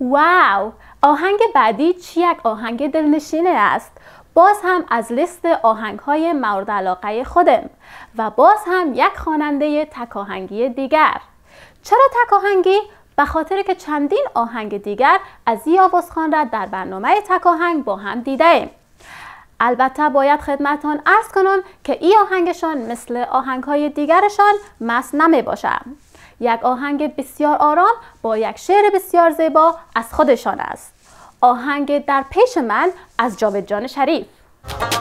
واو آهنگ بعدی چی یک آهنگ دلنشینه است باز هم از لیست آهنگ های مورد علاقه خودم و باز هم یک خواننده تکاهنگی دیگر چرا تکاهنگی؟ به خاطر که چندین آهنگ دیگر از ای آوازخان را در برنامه تکاهنگ با هم دیده ایم. البته باید خدمتان ارز کنم که ای آهنگشان مثل آهنگ های دیگرشان مست نمی باشم. یک آهنگ بسیار آرام با یک شعر بسیار زیبا از خودشان است آهنگ در پیش من از جاوید جان شریف